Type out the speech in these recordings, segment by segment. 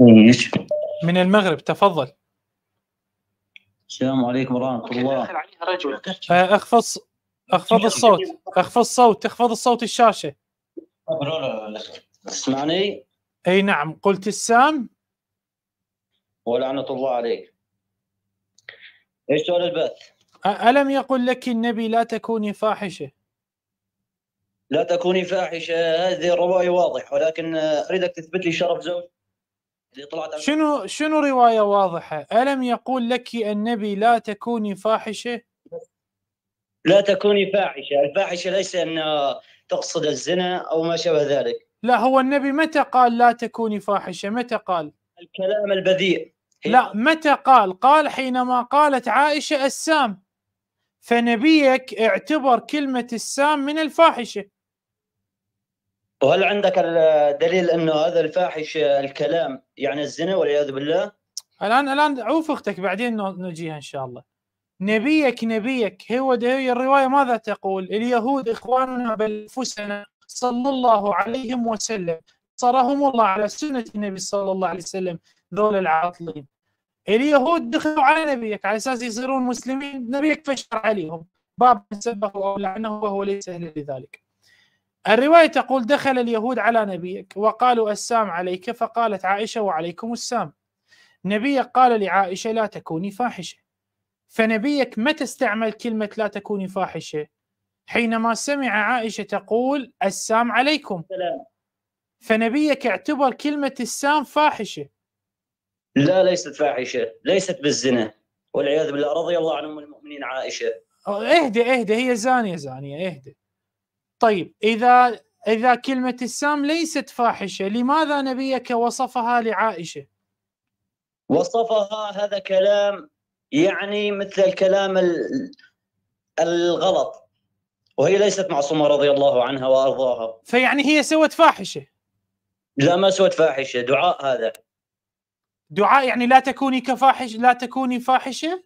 ايش؟ من المغرب تفضل السلام عليكم ورحمه الله آه، اخفض اخفض الصوت اخفض الصوت اخفض الصوت الشاشه اسمعني اي نعم قلت السام ولعنه الله عليك ايش سؤال البث؟ الم يقل لك النبي لا تكوني فاحشه لا تكوني فاحشه هذه الروايه واضح ولكن آه، اريدك تثبت لي شرف زوج اللي طلعت شنو شنو روايه واضحه؟ الم يقول لك النبي لا تكوني فاحشه؟ لا تكوني فاحشه، الفاحشه ليس ان تقصد الزنا او ما شابه ذلك. لا هو النبي متى قال لا تكوني فاحشه؟ متى قال؟ الكلام البذيء لا متى قال؟ قال حينما قالت عائشه السام فنبيك اعتبر كلمه السام من الفاحشه. وهل عندك الدليل انه هذا الفاحش الكلام يعني الزنا والعياذ بالله؟ الان الان عوف اختك بعدين نجيها ان شاء الله. نبيك نبيك هو هي الروايه ماذا تقول؟ اليهود اخواننا بانفسنا صلى الله عليهم وسلم صرهم الله على سنه النبي صلى الله عليه وسلم ذول العاطلين. اليهود دخلوا على نبيك على اساس يصيرون مسلمين، نبيك فشر عليهم. باب سبه او لعنه وهو ليس اهلا لذلك. الرواية تقول دخل اليهود على نبيك وقالوا السام عليك فقالت عائشة وعليكم السام نبيك قال لعائشة لا تكوني فاحشة فنبيك متى استعمل كلمة لا تكوني فاحشة حينما سمع عائشة تقول السام عليكم فنبيك اعتبر كلمة السام فاحشة لا ليست فاحشة ليست بالزنا والعياذ بالله رضي الله عن أم المؤمنين عائشة اهدى اهدى هي زانية زانية اهدى طيب اذا اذا كلمه السام ليست فاحشه لماذا نبيك وصفها لعائشه وصفها هذا كلام يعني مثل الكلام الغلط وهي ليست معصومه رضي الله عنها وارضاها فيعني هي سوت فاحشه لا ما سوت فاحشه دعاء هذا دعاء يعني لا تكوني كفاحش لا تكوني فاحشه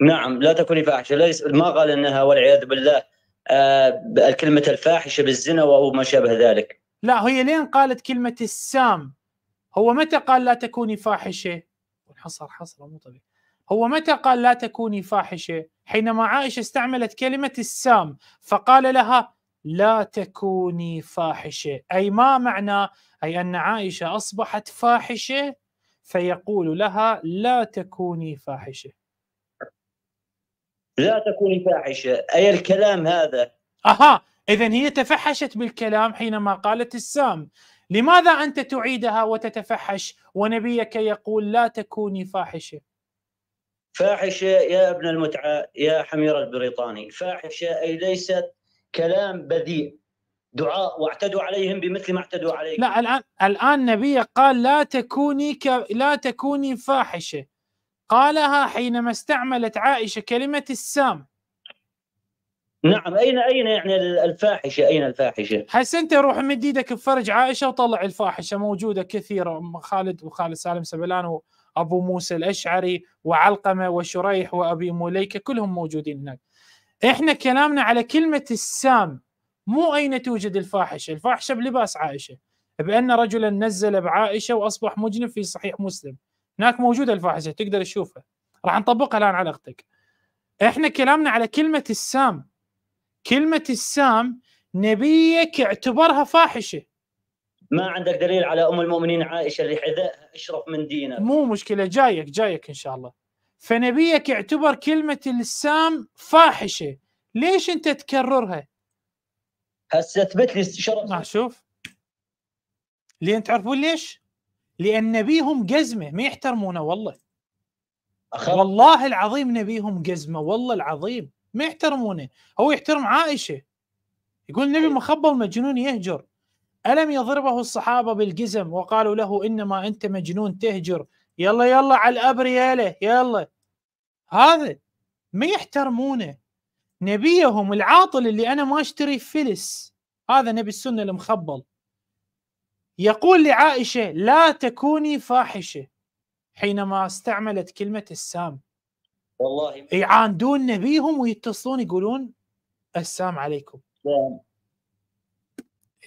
نعم لا تكوني فاحشه ليس ما قال انها والعياذ بالله آه، كلمة الفاحشة بالزنا أو ما شابه ذلك لا هي لين قالت كلمة السام هو متى قال لا تكوني فاحشة حصر حصر مو طبيعي هو متى قال لا تكوني فاحشة حينما عائشة استعملت كلمة السام فقال لها لا تكوني فاحشة أي ما معنى أي أن عائشة أصبحت فاحشة فيقول لها لا تكوني فاحشة لا تكوني فاحشة أي الكلام هذا أها إذا هي تفحشت بالكلام حينما قالت السام لماذا أنت تعيدها وتتفحش ونبيك يقول لا تكوني فاحشة فاحشة يا ابن المتعة يا حمير البريطاني فاحشة أي ليست كلام بذيء دعاء واعتدوا عليهم بمثل ما اعتدوا عليكم لا الآن الآن نبي قال لا تكوني ك... لا تكوني فاحشة قالها حينما استعملت عائشه كلمه السام نعم اين اين يعني الفاحشه اين الفاحشه؟ انت روح مد ايدك بفرج عائشه وطلع الفاحشه موجوده كثيره ام خالد وخالد سالم سبلان وابو موسى الاشعري وعلقمه وشريح وابي مليكه كلهم موجودين هناك. احنا كلامنا على كلمه السام مو اين توجد الفاحشه، الفاحشه بلباس عائشه بان رجلا نزل بعائشه واصبح مجنب في صحيح مسلم. هناك موجوده الفاحشه تقدر تشوفها راح نطبقها الان على اختك احنا كلامنا على كلمه السام كلمه السام نبيك اعتبرها فاحشه ما عندك دليل على ام المؤمنين عائشه اللي حذاءها اشرف من دينك مو مشكله جايك جايك ان شاء الله فنبيك اعتبر كلمه السام فاحشه ليش انت تكررها هسه اثبت لي شرف نعم، شوف لين تعرفون ليش لان نبيهم جزمه ما يحترمونه والله أخير. والله العظيم نبيهم جزمه والله العظيم ما يحترمونه هو يحترم عائشه يقول النبي أيوه. مخبى المجنون يهجر ألم يضربه الصحابة بالجزم وقالوا له إنما أنت مجنون تهجر يلا يلا على الأبر يلا يلا هذا ما يحترمونه نبيهم العاطل اللي أنا ما أشتري فلس هذا نبي السنة المخبل يقول لعائشه لا تكوني فاحشه حينما استعملت كلمه السام والله يعاندون نبيهم ويتصلون يقولون السام عليكم نعم.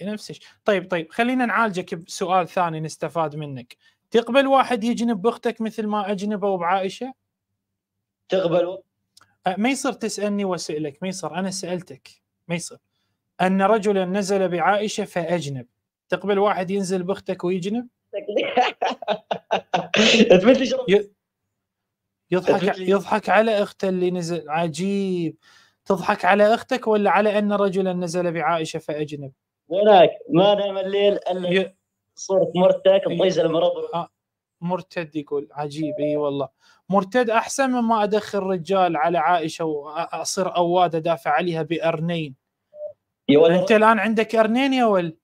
إيه، نفس الشيء طيب طيب خلينا نعالجك بسؤال ثاني نستفاد منك تقبل واحد يجنب باختك مثل ما اجنبوا بعائشه تقبل أه، ما يصير تسالني واسالك ما يصير انا سالتك ما يصير ان رجلا نزل بعائشه فاجنب تقبل واحد ينزل باختك ويجنب؟ اثبت لي يضحك يضحك على اخته اللي نزل عجيب تضحك على اختك ولا على ان رجلا نزل بعائشه فاجنب؟ هناك ما نام الليل الا صرت صوره مرتك الطيزه المرض آه، مرتد يقول عجيب اي والله مرتد احسن مما ادخل رجال على عائشه واصير اواد ادافع عليها بارنين يا انت الان عندك ارنين يا ولد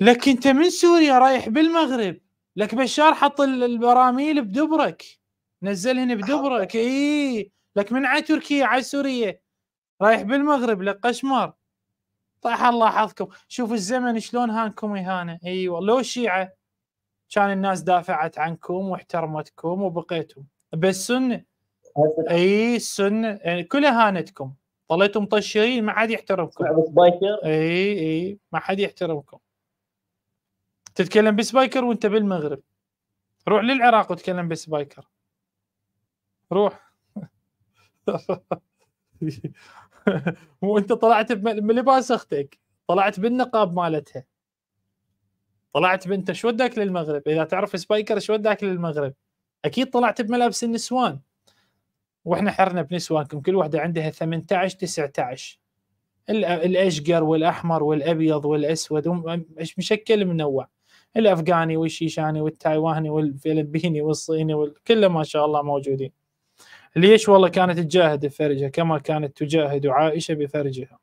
لك انت من سوريا رايح بالمغرب لك بشار حط البراميل بدبرك نزلهن بدبرك اي لك من على تركيا على سوريا رايح بالمغرب لك قشمر طاح الله حظكم شوف الزمن شلون هانكم اهانه ايوه لو الشيعه كان الناس دافعت عنكم واحترمتكم وبقيتم بس سنه اي السنه يعني كلها هانتكم ضليتوا مطشرين ما حد يحترمكم سبايكر اي اي ما حد يحترمكم تتكلم بسبايكر وانت بالمغرب روح للعراق وتكلم بسبايكر روح وانت طلعت بلباس اختك طلعت بالنقاب مالتها طلعت بنت شو وداك للمغرب اذا تعرف سبايكر شو وداك للمغرب اكيد طلعت بملابس النسوان واحنا حرنا بنسوانكم كل واحده عندها 18 19 الاشقر والاحمر والابيض والاسود مشكل منوع الافغاني والشيشاني والتايواني والفلبيني والصيني وال... كله ما شاء الله موجودين ليش والله كانت تجاهد بفرجها كما كانت تجاهد عائشه بفرجها